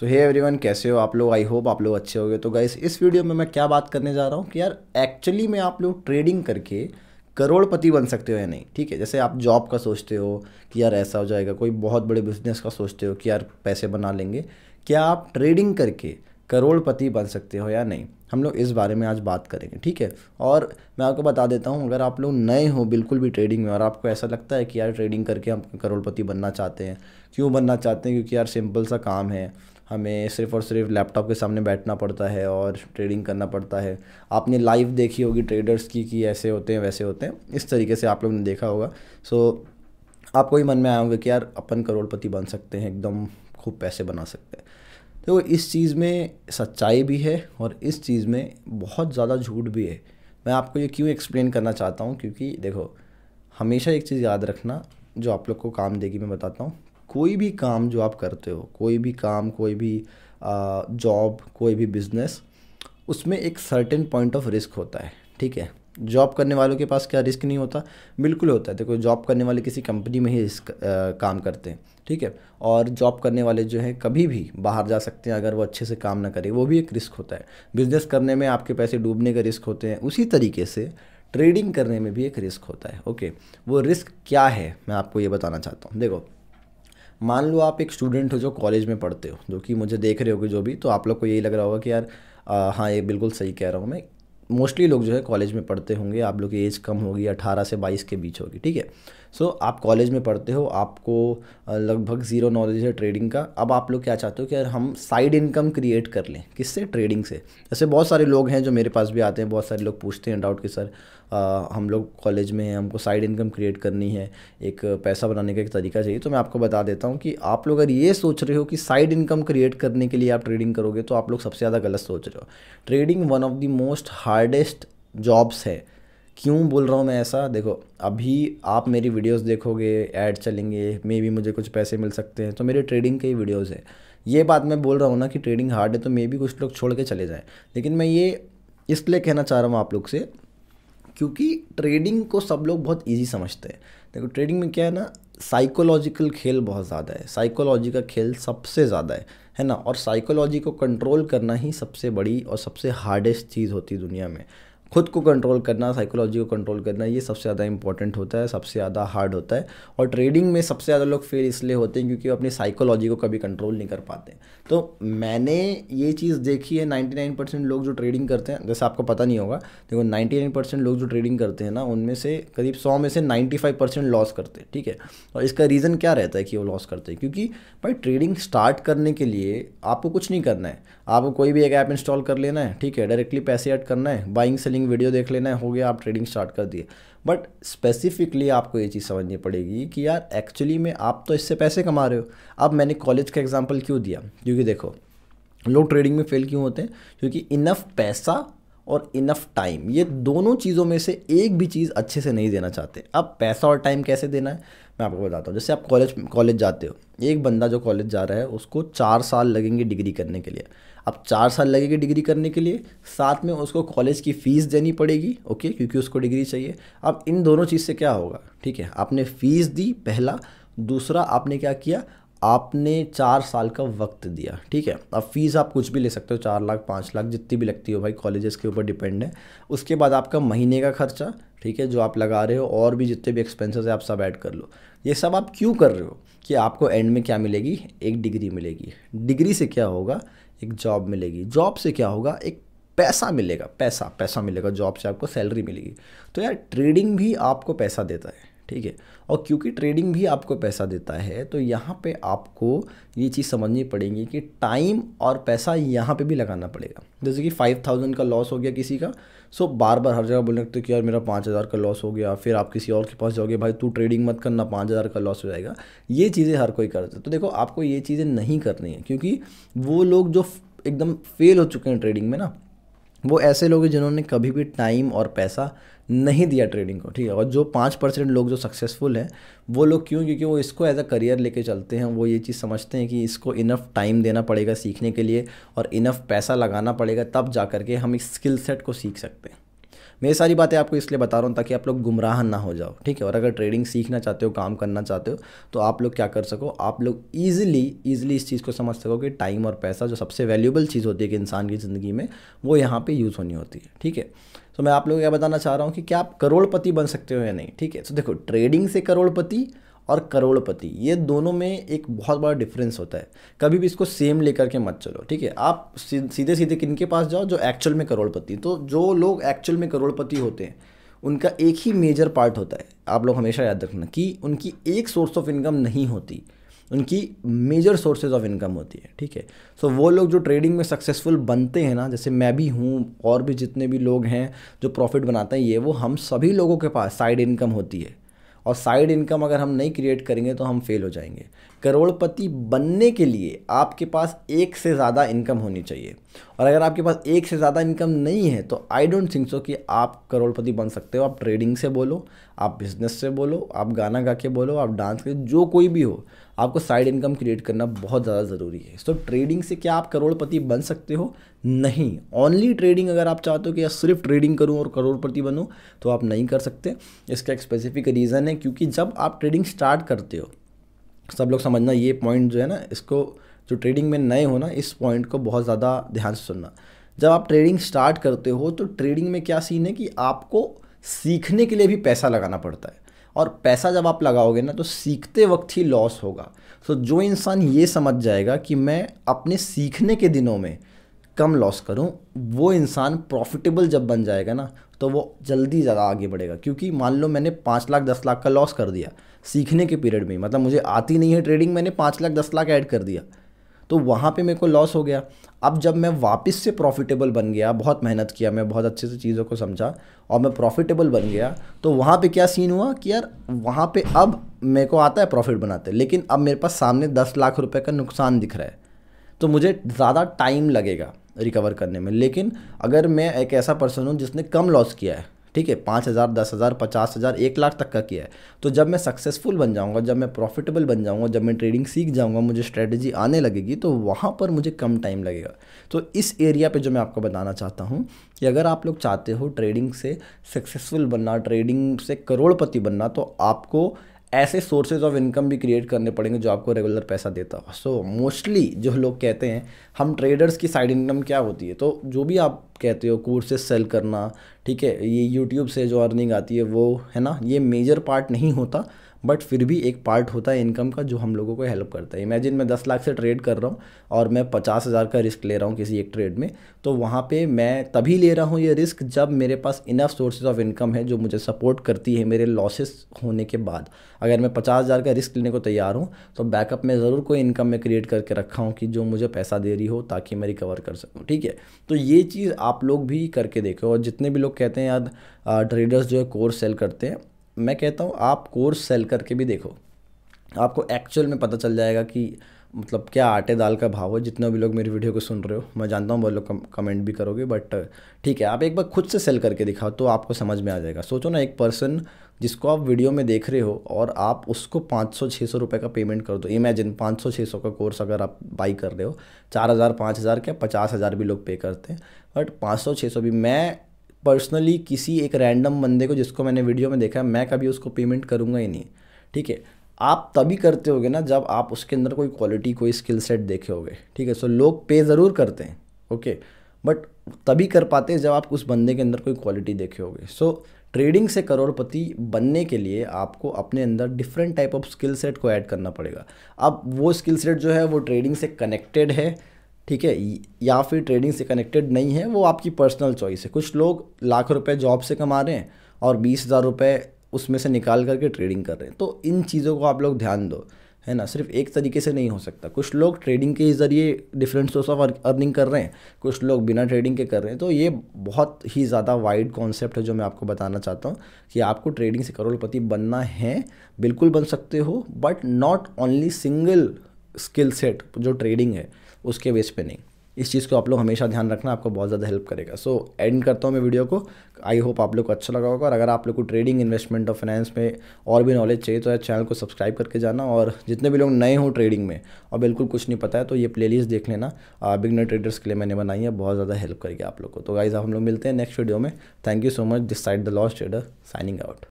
सो हे one कैसे हो आप लोग आई होप आप लोग अच्छे गए तो गाइस इस वीडियो में मैं क्या बात करने जा रहा हूँ कि यार एक्चुअली में आप लोग ट्रेडिंग करके करोड़पति बन सकते हो या नहीं ठीक है जैसे आप जॉब का सोचते हो कि यार ऐसा हो जाएगा कोई बहुत बड़े बिजनेस का सोचते हो कि यार पैसे बना लेंगे क्या आप ट्रेडिंग करके करोड़पति बन सकते हो या नहीं हम लोग इस बारे में आज बात करेंगे ठीक है और मैं आपको बता देता हूँ अगर आप लोग नए हो बिल्कुल भी ट्रेडिंग में और आपको ऐसा लगता है कि यार ट्रेडिंग करके हम करोड़पति बनना चाहते हैं क्यों बनना चाहते हैं क्योंकि यार सिंपल सा काम है हमें सिर्फ़ और सिर्फ लैपटॉप के सामने बैठना पड़ता है और ट्रेडिंग करना पड़ता है आपने लाइव देखी होगी ट्रेडर्स की कि ऐसे होते हैं वैसे होते हैं इस तरीके से आप लोग ने देखा होगा सो so, आपको ही मन में आया होगा कि यार अपन करोड़पति बन सकते हैं एकदम खूब पैसे बना सकते हैं तो इस चीज़ में सच्चाई भी है और इस चीज़ में बहुत ज़्यादा झूठ भी है मैं आपको ये क्यों एक्सप्लेन करना चाहता हूँ क्योंकि देखो हमेशा एक चीज़ याद रखना जो आप लोग को काम देगी मैं बताता हूँ कोई भी काम जो आप करते हो कोई भी काम कोई भी जॉब कोई भी बिजनेस उसमें एक सर्टेन पॉइंट ऑफ रिस्क होता है ठीक है जॉब करने वालों के पास क्या रिस्क नहीं होता बिल्कुल होता है देखो जॉब करने वाले किसी कंपनी में ही रिस्क आ, काम करते हैं ठीक है और जॉब करने वाले जो हैं कभी भी बाहर जा सकते हैं अगर वो अच्छे से काम ना करें वो भी एक रिस्क होता है बिजनेस करने में आपके पैसे डूबने का रिस्क होते हैं उसी तरीके से ट्रेडिंग करने में भी एक रिस्क होता है ओके वो रिस्क क्या है मैं आपको ये बताना चाहता हूँ देखो मान लो आप एक स्टूडेंट हो जो कॉलेज में पढ़ते हो जो कि मुझे देख रहे हो जो भी तो आप लोग को यही लग रहा होगा कि यार आ, हाँ ये बिल्कुल सही कह रहा हूँ मैं मोस्टली लोग जो है कॉलेज में पढ़ते होंगे आप लोग की एज कम होगी अठारह से बाईस के बीच होगी ठीक है सो so, आप कॉलेज में पढ़ते हो आपको लगभग ज़ीरो नॉलेज है ट्रेडिंग का अब आप लोग क्या चाहते हो कि यार हम साइड इनकम क्रिएट कर लें किससे ट्रेडिंग से ऐसे बहुत सारे लोग हैं जो मेरे पास भी आते हैं बहुत सारे लोग पूछते हैं डाउट कि सर आ, हम लोग कॉलेज में हैं हमको साइड इनकम क्रिएट करनी है एक पैसा बनाने का एक तरीका चाहिए तो मैं आपको बता देता हूँ कि आप लोग अगर ये सोच रहे हो कि साइड इनकम क्रिएट करने के लिए आप ट्रेडिंग करोगे तो आप लोग सबसे ज़्यादा गलत सोच रहे हो trading one of the most hardest jobs है क्यों बोल रहा हूँ मैं ऐसा देखो अभी आप मेरी वीडियोस देखोगे ऐड चलेंगे मे भी मुझे कुछ पैसे मिल सकते हैं तो मेरे ट्रेडिंग के ही वीडियोस है ये बात मैं बोल रहा हूँ ना कि ट्रेडिंग हार्ड है तो मे भी कुछ लोग छोड़ के चले जाएँ लेकिन मैं ये इसलिए कहना चाह रहा हूँ आप लोग से क्योंकि ट्रेडिंग को सब लोग बहुत ईजी समझते हैं देखो ट्रेडिंग में क्या है ना साइकोलॉजिकल खेल बहुत ज़्यादा है साइकोलॉजी का खेल सबसे ज़्यादा है है ना और साइकोलॉजी को कंट्रोल करना ही सबसे बड़ी और सबसे हार्डेस्ट चीज़ होती है दुनिया में खुद को कंट्रोल करना साइकोलॉजी को कंट्रोल करना ये सबसे ज़्यादा इंपॉर्टेंट होता है सबसे ज़्यादा हार्ड होता है और ट्रेडिंग में सबसे ज़्यादा लोग फेल इसलिए होते हैं क्योंकि वो अपनी साइकोलॉजी को कभी कंट्रोल नहीं कर पाते तो मैंने ये चीज़ देखी है नाइन्टी लोग जो ट्रेडिंग करते हैं जैसे आपको पता नहीं होगा देखो नाइन्टी लोग जो ट्रेडिंग करते हैं ना उनमें से करीब सौ में से नाइन्टी लॉस करते हैं ठीक है और इसका रीज़न क्या रहता है कि वो लॉस करते हैं क्योंकि भाई ट्रेडिंग स्टार्ट करने के लिए आपको कुछ नहीं करना है आपको कोई भी एक ऐप इंस्टॉल कर लेना है ठीक है डायरेक्टली पैसे ऐड करना है बाइंग सेलिंग ट्रेडिंग वीडियो देख लेना है हो गया आप ट्रेडिंग स्टार्ट कर दिए बट स्पेसिफिकली आपको ये चीज़ समझनी पड़ेगी कि यार एक्चुअली में आप तो इससे पैसे कमा रहे हो अब मैंने कॉलेज का एग्जाम्पल क्यों दिया क्योंकि देखो लोग ट्रेडिंग में फेल क्यों होते हैं क्योंकि इनफ पैसा और इनफ टाइम ये दोनों चीज़ों में से एक भी चीज़ अच्छे से नहीं देना चाहते अब पैसा और टाइम कैसे देना है मैं आपको बताता हूँ जैसे आप कॉलेज कॉलेज जाते हो एक बंदा जो कॉलेज जा रहा है उसको चार साल लगेंगे डिग्री करने के लिए अब चार साल लगेगी डिग्री करने के लिए साथ में उसको कॉलेज की फ़ीस देनी पड़ेगी ओके क्योंकि उसको डिग्री चाहिए अब इन दोनों चीज़ से क्या होगा ठीक है आपने फ़ीस दी पहला दूसरा आपने क्या किया आपने चार साल का वक्त दिया ठीक है अब फीस आप कुछ भी ले सकते हो चार लाख पाँच लाख जितनी भी लगती हो भाई कॉलेजेस के ऊपर डिपेंड है उसके बाद आपका महीने का खर्चा ठीक है जो आप लगा रहे हो और भी जितने भी एक्सपेंसेस है आप सब ऐड कर लो ये सब आप क्यों कर रहे हो कि आपको एंड में क्या मिलेगी एक डिग्री मिलेगी डिग्री से क्या होगा एक जॉब मिलेगी जॉब से क्या होगा एक पैसा मिलेगा पैसा पैसा मिलेगा जॉब से आपको सैलरी मिलेगी तो यार ट्रेडिंग भी आपको पैसा देता है ठीक है और क्योंकि ट्रेडिंग भी आपको पैसा देता है तो यहाँ पे आपको ये चीज़ समझनी पड़ेगी कि टाइम और पैसा यहाँ पे भी लगाना पड़ेगा जैसे कि फाइव थाउजेंड का लॉस हो गया किसी का सो बार बार हर जगह बोलने लगते हो कि यार मेरा पाँच हज़ार का लॉस हो गया फिर आप किसी और के पास जाओगे भाई तू ट्रेडिंग मत करना पाँच हज़ार का लॉस हो जाएगा ये चीज़ें हर कोई करते तो देखो आपको ये चीज़ें नहीं करनी है क्योंकि वो लोग जो एकदम फेल हो चुके हैं ट्रेडिंग में ना वो ऐसे लोग हैं जिन्होंने कभी भी टाइम और पैसा नहीं दिया ट्रेडिंग को ठीक है और जो पाँच परसेंट लोग जो सक्सेसफुल हैं वो लोग क्यों क्योंकि वो इसको एज अ करियर लेके चलते हैं वो ये चीज़ समझते हैं कि इसको इनफ टाइम देना पड़ेगा सीखने के लिए और इनफ पैसा लगाना पड़ेगा तब जा के हम इस स्किल सेट को सीख सकते हैं मैं ये सारी बातें आपको इसलिए बता रहा हूँ ताकि आप लोग गुमराह ना हो जाओ ठीक है और अगर ट्रेडिंग सीखना चाहते हो काम करना चाहते हो तो आप लोग क्या कर सको आप लोग ईजिली ईजिली इस चीज़ को समझ सको कि टाइम और पैसा जो सबसे वैल्यूबल चीज़ होती है कि इंसान की ज़िंदगी में वो यहाँ पर यूज़ होनी होती है ठीक है तो मैं आप लोग क्या बताना चाह रहा हूँ कि क्या आप करोड़पति बन सकते हो या नहीं ठीक है तो देखो ट्रेडिंग से करोड़पति और करोड़पति ये दोनों में एक बहुत बड़ा डिफरेंस होता है कभी भी इसको सेम लेकर के मत चलो ठीक है आप सीधे सीधे किन के पास जाओ जो एक्चुअल में करोड़पति तो जो लोग एक्चुअल में करोड़पति होते हैं उनका एक ही मेजर पार्ट होता है आप लोग हमेशा याद रखना कि उनकी एक सोर्स ऑफ इनकम नहीं होती उनकी मेजर सोर्सेज ऑफ इनकम होती है ठीक है सो वो लोग जो ट्रेडिंग में सक्सेसफुल बनते हैं ना जैसे मैं भी हूँ और भी जितने भी लोग हैं जो प्रॉफिट बनाते हैं ये वो हम सभी लोगों के पास साइड इनकम होती है और साइड इनकम अगर हम नहीं क्रिएट करेंगे तो हम फेल हो जाएंगे करोड़पति बनने के लिए आपके पास एक से ज़्यादा इनकम होनी चाहिए और अगर आपके पास एक से ज़्यादा इनकम नहीं है तो आई डोंट थिंक सो कि आप करोड़पति बन सकते हो आप ट्रेडिंग से बोलो आप बिजनेस से बोलो आप गाना गा के बोलो आप डांस के जो कोई भी हो आपको साइड इनकम क्रिएट करना बहुत ज़्यादा ज़रूरी है तो ट्रेडिंग से क्या आप करोड़पति बन सकते हो नहीं ओनली ट्रेडिंग अगर आप चाहते हो कि सिर्फ ट्रेडिंग करूँ और करोड़पति बनूँ तो आप नहीं कर सकते इसका एक स्पेसिफिक रीज़न है क्योंकि जब आप ट्रेडिंग स्टार्ट करते हो सब लोग समझना ये पॉइंट जो है ना इसको जो ट्रेडिंग में नए हो ना इस पॉइंट को बहुत ज़्यादा ध्यान से सुनना जब आप ट्रेडिंग स्टार्ट करते हो तो ट्रेडिंग में क्या सीन है कि आपको सीखने के लिए भी पैसा लगाना पड़ता है और पैसा जब आप लगाओगे ना तो सीखते वक्त ही लॉस होगा सो जो इंसान ये समझ जाएगा कि मैं अपने सीखने के दिनों में कम लॉस करूं वो इंसान प्रॉफिटेबल जब बन जाएगा ना तो वो जल्दी ज़्यादा आगे बढ़ेगा क्योंकि मान लो मैंने पाँच लाख दस लाख का लॉस कर दिया सीखने के पीरियड में मतलब मुझे आती नहीं है ट्रेडिंग मैंने पाँच लाख दस लाख ऐड कर दिया तो वहाँ पे मेरे को लॉस हो गया अब जब मैं वापस से प्रॉफिटेबल बन गया बहुत मेहनत किया मैं बहुत अच्छे से चीज़ों को समझा और मैं प्रॉफिटेबल बन गया तो वहाँ पे क्या सीन हुआ कि यार वहाँ पे अब मेरे को आता है प्रॉफिट बनाते लेकिन अब मेरे पास सामने दस लाख रुपए का नुकसान दिख रहा है तो मुझे ज़्यादा टाइम लगेगा रिकवर करने में लेकिन अगर मैं एक ऐसा पर्सन हूँ जिसने कम लॉस किया है ठीक है पाँच हज़ार दस हज़ार पचास हज़ार एक लाख तक का किया है तो जब मैं सक्सेसफुल बन जाऊँगा जब मैं प्रॉफिटेबल बन जाऊँगा जब मैं ट्रेडिंग सीख जाऊँगा मुझे स्ट्रैटेजी आने लगेगी तो वहाँ पर मुझे कम टाइम लगेगा तो इस एरिया पर जो मैं आपको बताना चाहता हूँ कि अगर आप लोग चाहते हो ट्रेडिंग से सक्सेसफुल बनना ट्रेडिंग से करोड़पति बनना तो आपको ऐसे सोर्सेज ऑफ इनकम भी क्रिएट करने पड़ेंगे जो आपको रेगुलर पैसा देता हो सो मोस्टली जो लोग कहते हैं हम ट्रेडर्स की साइड इनकम क्या होती है तो जो भी आप कहते हो कोर्सेज सेल करना ठीक है ये यूट्यूब से जो अर्निंग आती है वो है ना ये मेजर पार्ट नहीं होता बट फिर भी एक पार्ट होता है इनकम का जो हम लोगों को हेल्प करता है इमेजिन मैं दस लाख से ट्रेड कर रहा हूँ और मैं पचास हज़ार का रिस्क ले रहा हूँ किसी एक ट्रेड में तो वहाँ पे मैं तभी ले रहा हूँ ये रिस्क जब मेरे पास इनफ सोर्सेज ऑफ इनकम है जो मुझे सपोर्ट करती है मेरे लॉसेस होने के बाद अगर मैं पचास हज़ार का रिस्क लेने को तैयार हूँ तो बैकअप में ज़रूर कोई इनकम मैं क्रिएट करके रखा हूँ कि जो मुझे पैसा दे रही हो ताकि मैं रिकवर कर सकूँ ठीक है तो ये चीज़ आप लोग भी करके देखो और जितने भी लोग कहते हैं यार ट्रेडर्स जो है कोर्स सेल करते हैं मैं कहता हूँ आप कोर्स सेल करके भी देखो आपको एक्चुअल में पता चल जाएगा कि मतलब क्या आटे दाल का भाव है जितने भी लोग मेरी वीडियो को सुन रहे हो मैं जानता हूँ बहुत लोग कमेंट भी करोगे बट ठीक है आप एक बार खुद से सेल करके दिखाओ तो आपको समझ में आ जाएगा सोचो ना एक पर्सन जिसको आप वीडियो में देख रहे हो और आप उसको 500 सौ रुपये का पेमेंट कर दो इमेजिन 500 सौ का कोर्स अगर आप बाई कर रहे हो चार हज़ार पाँच हज़ार क्या पचास हज़ार भी लोग पे करते हैं बट पाँच सौ सौ भी मैं पर्सनली किसी एक रैंडम बंदे को जिसको मैंने वीडियो में देखा मैं कभी उसको पेमेंट करूँगा ही नहीं ठीक है आप तभी करते होगे ना जब आप उसके अंदर कोई क्वालिटी कोई स्किल सेट देखे होगे ठीक है सो लोग पे ज़रूर करते हैं ओके बट तभी कर पाते हैं जब आप उस बंदे के अंदर कोई क्वालिटी देखे होगे सो ट्रेडिंग से करोड़पति बनने के लिए आपको अपने अंदर different type of skill set को ऐड करना पड़ेगा अब वो स्किल सेट जो है वो ट्रेडिंग से कनेक्टेड है ठीक है या फिर ट्रेडिंग से कनेक्टेड नहीं है वो आपकी पर्सनल चॉइस है कुछ लोग लाख रुपए जॉब से कमा रहे हैं और बीस हज़ार रुपये उसमें से निकाल करके ट्रेडिंग कर रहे हैं तो इन चीज़ों को आप लोग ध्यान दो है ना सिर्फ एक तरीके से नहीं हो सकता कुछ लोग ट्रेडिंग के ज़रिए डिफरेंट सोर्स ऑफ अर्निंग कर रहे हैं कुछ लोग बिना ट्रेडिंग के कर रहे हैं तो ये बहुत ही ज़्यादा वाइड कॉन्सेप्ट है जो मैं आपको बताना चाहता हूँ कि आपको ट्रेडिंग से करोड़पति बनना है बिल्कुल बन सकते हो but not only single skill set जो ट्रेडिंग है उसके बेस पे नहीं इस चीज़ को आप लोग हमेशा ध्यान रखना आपको बहुत ज़्यादा हेल्प करेगा सो so, एंड करता हूँ मैं वीडियो को आई होप आप लोग को अच्छा लगा होगा और अगर आप लोग को ट्रेडिंग इन्वेस्टमेंट और फाइनेंस में और भी नॉलेज चाहिए तो चैनल को सब्सक्राइब करके जाना और जितने भी लोग नए हों ट्रेडिंग में और बिल्कुल कुछ नहीं पता है तो ये प्ले देख लेना बिगनर ट्रेडर्स के लिए मैंने बनाई है बहुत ज़्यादा हेल्प करेगी आप लोग को तो गाइज हम लोग मिलते हैं नेक्स्ट वीडियो में thank you so much this side the lost trader signing out